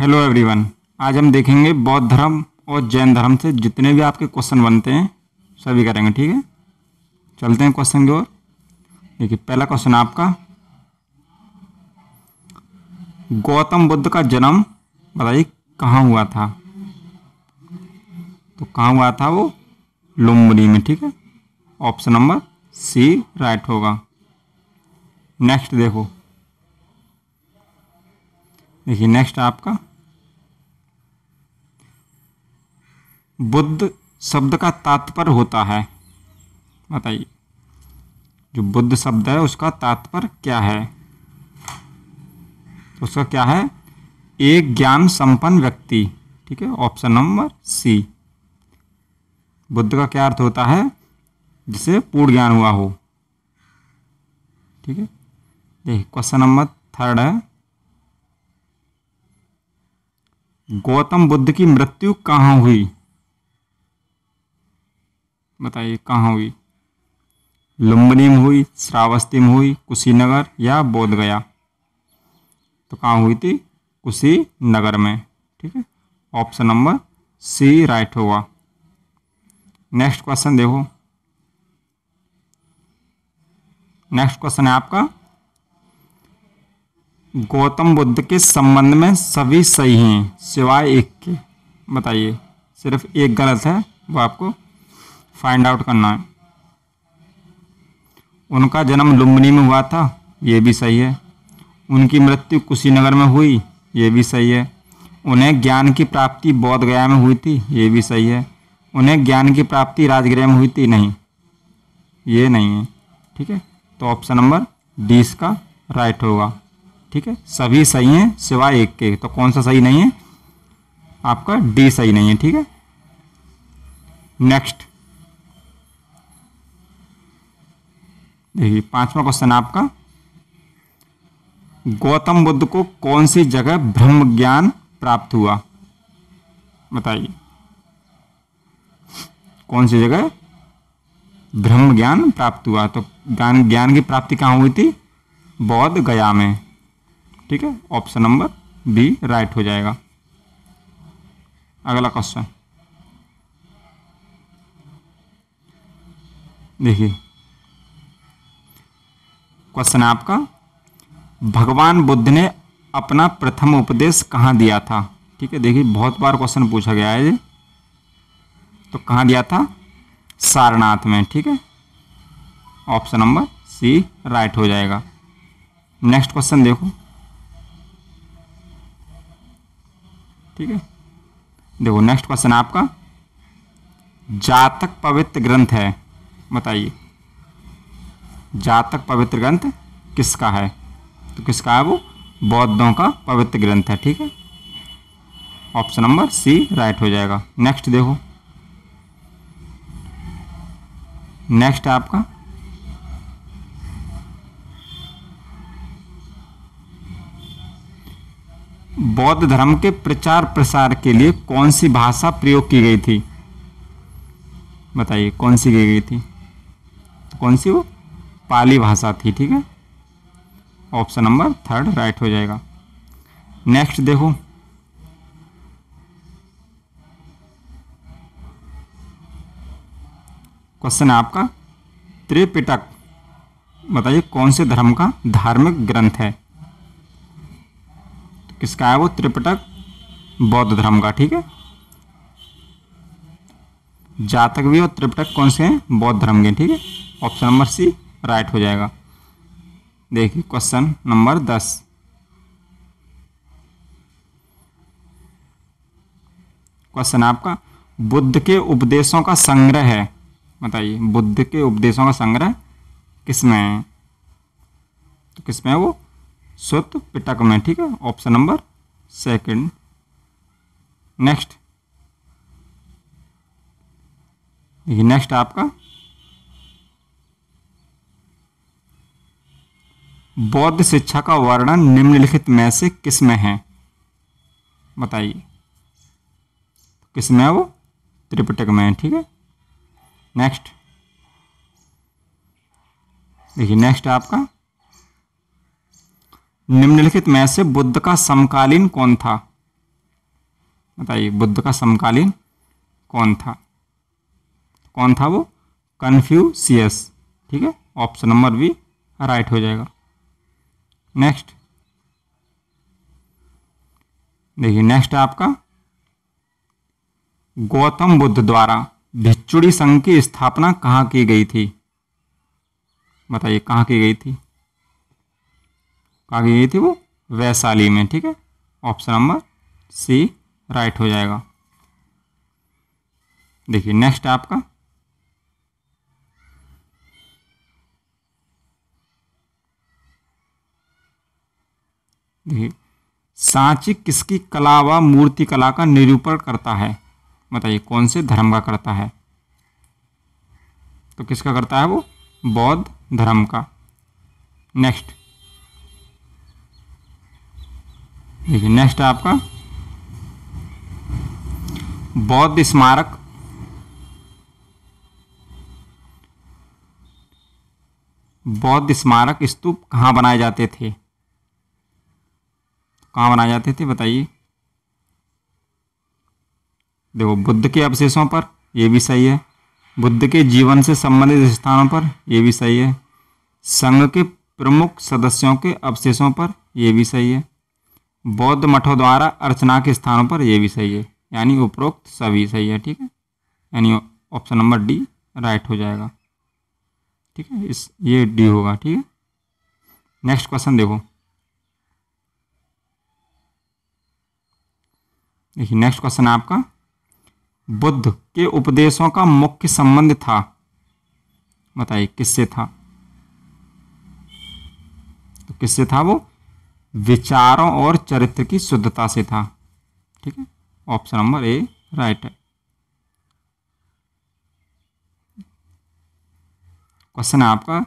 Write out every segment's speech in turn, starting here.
hello everyone आज हम देखेंगे बौद्ध धर्म और जैन धर्म से जितने भी आपके क्वेश्चन बनते हैं सभी करेंगे ठीक है चलते हैं क्वेश्चन की ओर देखिए पहला क्वेश्चन आपका गौतम बुद्ध का जन्म बताइए कहाँ हुआ था तो कहाँ हुआ था वो लुम्बनी में ठीक है ऑप्शन नंबर सी राइट होगा नेक्स्ट देखो देखिए नेक्स्ट आपका बुद्ध शब्द का तात्पर्य होता है बताइए जो बुद्ध शब्द है उसका तात्पर्य क्या है तो उसका क्या है एक ज्ञान संपन्न व्यक्ति ठीक है ऑप्शन नंबर सी बुद्ध का क्या अर्थ होता है जिसे पूर्ण ज्ञान हुआ हो ठीक है देखिए क्वेश्चन नंबर थर्ड है गौतम बुद्ध की मृत्यु कहाँ हुई बताइए कहाँ हुई लुम्बनी में हुई श्रावस्ती में हुई कुशीनगर या बोध गया तो कहाँ हुई थी कुशीनगर में ठीक है ऑप्शन नंबर सी राइट होगा नेक्स्ट क्वेश्चन देखो नेक्स्ट क्वेश्चन है आपका गौतम बुद्ध के संबंध में सभी सही हैं सिवाय एक के बताइए सिर्फ एक गलत है वो आपको फाइंड आउट करना है उनका जन्म लुम्बिनी में हुआ था ये भी सही है उनकी मृत्यु कुशीनगर में हुई ये भी सही है उन्हें ज्ञान की प्राप्ति गया में हुई थी ये भी सही है उन्हें ज्ञान की प्राप्ति राजगृह में हुई थी नहीं ये नहीं है ठीक है तो ऑप्शन नंबर डी इसका राइट होगा ठीक है सभी सही हैं सिवाय एक के तो कौन सा सही नहीं है आपका डी सही नहीं है ठीक है नेक्स्ट देखिए पांचवा क्वेश्चन आपका गौतम बुद्ध को कौन सी जगह ब्रह्म ज्ञान प्राप्त हुआ बताइए कौन सी जगह ब्रह्म ज्ञान प्राप्त हुआ तो ज्ञान ज्ञान की प्राप्ति कहाँ हुई थी बौद्ध गया में ठीक है ऑप्शन नंबर बी राइट हो जाएगा अगला क्वेश्चन देखिए क्वेश्चन आपका भगवान बुद्ध ने अपना प्रथम उपदेश कहाँ दिया था ठीक है देखिए बहुत बार क्वेश्चन पूछा गया है ये तो कहाँ दिया था सारनाथ में ठीक है ऑप्शन नंबर सी राइट हो जाएगा नेक्स्ट क्वेश्चन देखो ठीक है देखो नेक्स्ट क्वेश्चन आपका जातक पवित्र ग्रंथ है बताइए जातक पवित्र ग्रंथ किसका है तो किसका है वो बौद्धों का पवित्र ग्रंथ है ठीक है ऑप्शन नंबर सी राइट हो जाएगा नेक्स्ट देखो नेक्स्ट आपका बौद्ध धर्म के प्रचार प्रसार के लिए कौन सी भाषा प्रयोग की गई थी बताइए कौन सी की गई थी तो कौन सी वो पाली भाषा थी ठीक है ऑप्शन नंबर थर्ड राइट हो जाएगा नेक्स्ट देखो क्वेश्चन है आपका त्रिपिटक बताइए कौन से धर्म का धार्मिक ग्रंथ है किसका है वो त्रिपटक बौद्ध धर्म का ठीक है जातक भी और त्रिपटक कौन से हैं बौद्ध धर्म के ठीक है ऑप्शन नंबर सी राइट हो जाएगा देखिए क्वेश्चन नंबर दस क्वेश्चन आपका बुद्ध के उपदेशों का संग्रह है बताइए बुद्ध के उपदेशों का संग्रह किसमें है तो किसमें है वो श्वेत पिटक में ठीक है ऑप्शन नंबर सेकंड नेक्स्ट देखिए नेक्स्ट आपका बौद्ध शिक्षा का वर्णन निम्नलिखित में से किस में है बताइए किस में है वो त्रिपिटक में ठीक है नेक्स्ट देखिए नेक्स्ट आपका निम्नलिखित में से बुद्ध का समकालीन कौन था बताइए बुद्ध का समकालीन कौन था कौन था वो कन्फ्यूसियस ठीक है ऑप्शन नंबर बी राइट हो जाएगा नेक्स्ट देखिए नेक्स्ट है आपका गौतम बुद्ध द्वारा भिक्षुड़ी संघ की स्थापना कहाँ की गई थी बताइए कहाँ की गई थी कहा गई थी वो वैशाली में ठीक है ऑप्शन नंबर सी राइट हो जाएगा देखिए नेक्स्ट आपका देखिए सांची किसकी कला व मूर्ति कला का निरूपण करता है बताइए कौन से धर्म का करता है तो किसका करता है वो बौद्ध धर्म का नेक्स्ट देखिए नेक्स्ट आपका बौद्ध स्मारक बौद्ध स्मारक स्तूप कहाँ बनाए जाते थे कहाँ बनाए जाते थे बताइए देखो बुद्ध के अवशेषों पर यह भी सही है बुद्ध के जीवन से संबंधित स्थानों पर यह भी सही है संघ के प्रमुख सदस्यों के अवशेषों पर यह भी सही है बौद्ध मठों द्वारा अर्चना के स्थानों पर यह भी सही है यानी उपरोक्त सभी सही है ठीक है यानी ऑप्शन नंबर डी राइट हो जाएगा ठीक है इस ये डी होगा ठीक है नेक्स्ट क्वेश्चन देखो देखिए नेक्स्ट क्वेश्चन आपका बुद्ध के उपदेशों का मुख्य संबंध था बताइए किससे था तो किससे था वो विचारों और चरित्र की शुद्धता से था ठीक है ऑप्शन नंबर ए राइट है क्वेश्चन है आपका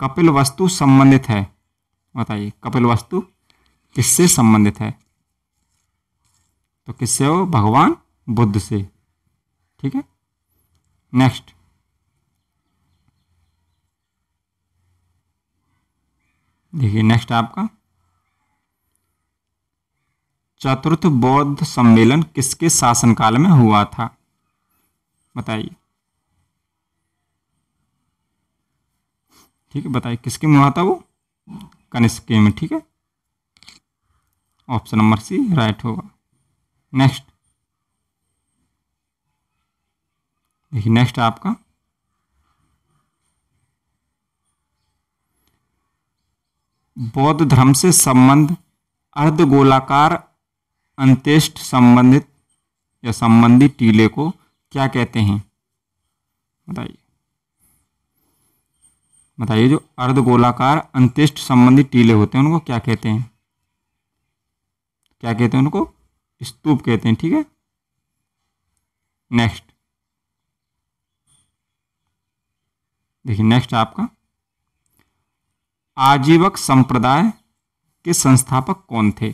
कपिल वस्तु संबंधित है बताइए कपिल वस्तु किससे संबंधित है तो किससे हो भगवान बुद्ध से ठीक है नेक्स्ट देखिए नेक्स्ट आपका चतुर्थ बौद्ध सम्मेलन किसके शासनकाल में हुआ था बताइए ठीक है बताइए किसके में हुआ था वो कनिष्क में ठीक है ऑप्शन नंबर सी राइट होगा नेक्स्ट देखिए नेक्स्ट आपका बौद्ध धर्म से संबंध अर्धगोलाकार अंत्येष्ट संबंधित या संबंधित टीले को क्या कहते हैं बताइए बताइए जो अर्धगोलाकार अंत्येष्ट संबंधित टीले होते हैं उनको क्या कहते हैं क्या कहते हैं उनको स्तूप कहते हैं ठीक है नेक्स्ट देखिए नेक्स्ट आपका आजीवक संप्रदाय के संस्थापक कौन थे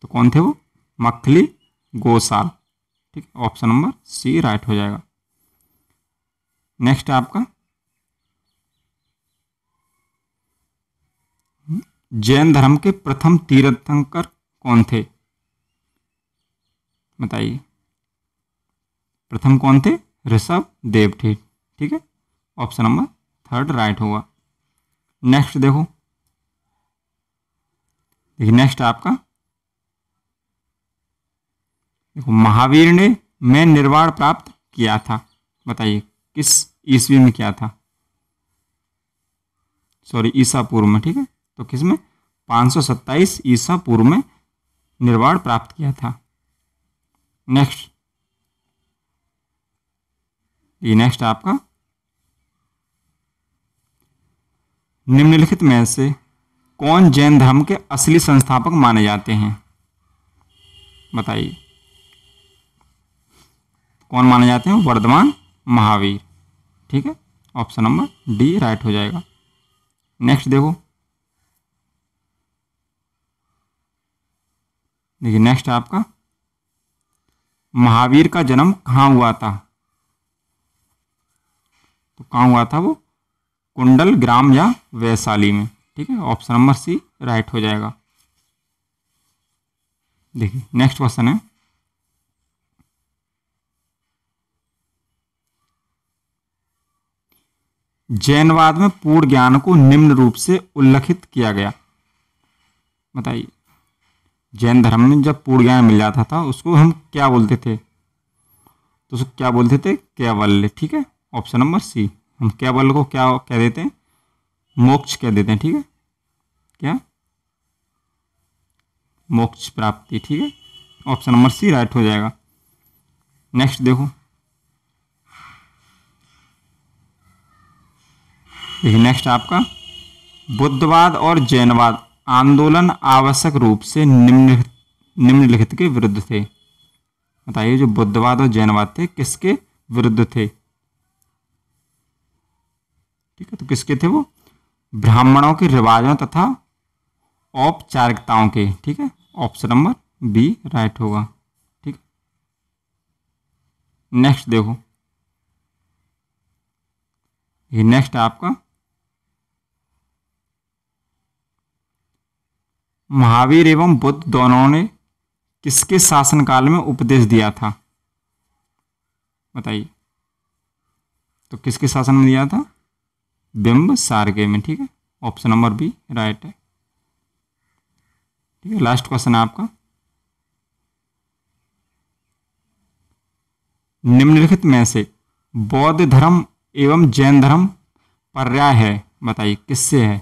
तो कौन थे वो मखली गोसाल ठीक ऑप्शन नंबर सी राइट हो जाएगा नेक्स्ट आपका हम्म, जैन धर्म के प्रथम तीर्थंकर कौन थे बताइए प्रथम कौन थे ऋषभ देव थे ठीक है ऑप्शन नंबर थर्ड राइट होगा नेक्स्ट देखो देखिए नेक्स्ट आपका देखो महावीर ने मैं निर्वाण प्राप्त किया था बताइए किस ईस्वी में किया था सॉरी ईसा पूर्व में ठीक है तो किस में 527 ईसा पूर्व में निर्वाण प्राप्त किया था नेक्स्ट ये नेक्स्ट आपका निम्नलिखित में से कौन जैन धर्म के असली संस्थापक माने जाते हैं बताइए कौन माने जाते हैं वर्धमान महावीर ठीक है ऑप्शन नंबर डी राइट हो जाएगा नेक्स्ट देखो देखिए नेक्स्ट आपका महावीर का जन्म कहाँ हुआ था तो कहाँ हुआ था वो कुंडल ग्राम या वैशाली में ठीक है ऑप्शन नंबर सी राइट हो जाएगा देखिए नेक्स्ट क्वेश्चन है जैनवाद में पूर्ण ज्ञान को निम्न रूप से उल्लिखित किया गया बताइए जैन धर्म में जब पूर्ण ज्ञान मिल जाता था उसको हम क्या बोलते थे तो उसको क्या बोलते थे केवल ठीक है ऑप्शन नंबर सी हम क्या बल को क्या कह देते हैं मोक्ष कह देते हैं ठीक है क्या मोक्ष प्राप्ति ठीक है ऑप्शन नंबर सी राइट हो जाएगा नेक्स्ट देखो देखिए नेक्स्ट आपका बुद्धवाद और जैनवाद आंदोलन आवश्यक रूप से निम्न निम्नलिखित के विरुद्ध थे बताइए जो बुद्धवाद और जैनवाद थे किसके विरुद्ध थे ठीक है तो किसके थे वो ब्राह्मणों के रिवाजों तथा औपचारिकताओं के ठीक है ऑप्शन नंबर बी राइट होगा ठीक नेक्स्ट देखो ये नेक्स्ट आपका महावीर एवं बुद्ध दोनों ने किसके शासनकाल में उपदेश दिया था बताइए तो किसके शासन में दिया था बिंब सारगे में ठीक है ऑप्शन नंबर बी राइट है ठीक है लास्ट क्वेश्चन है आपका निम्नलिखित में से बौद्ध धर्म एवं जैन धर्म पर्याय है बताइए किससे है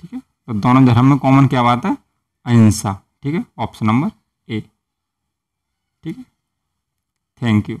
ठीक है तो दोनों धर्म में कॉमन क्या बात है अहिंसा ठीक है ऑप्शन नंबर ए ठीक है थैंक यू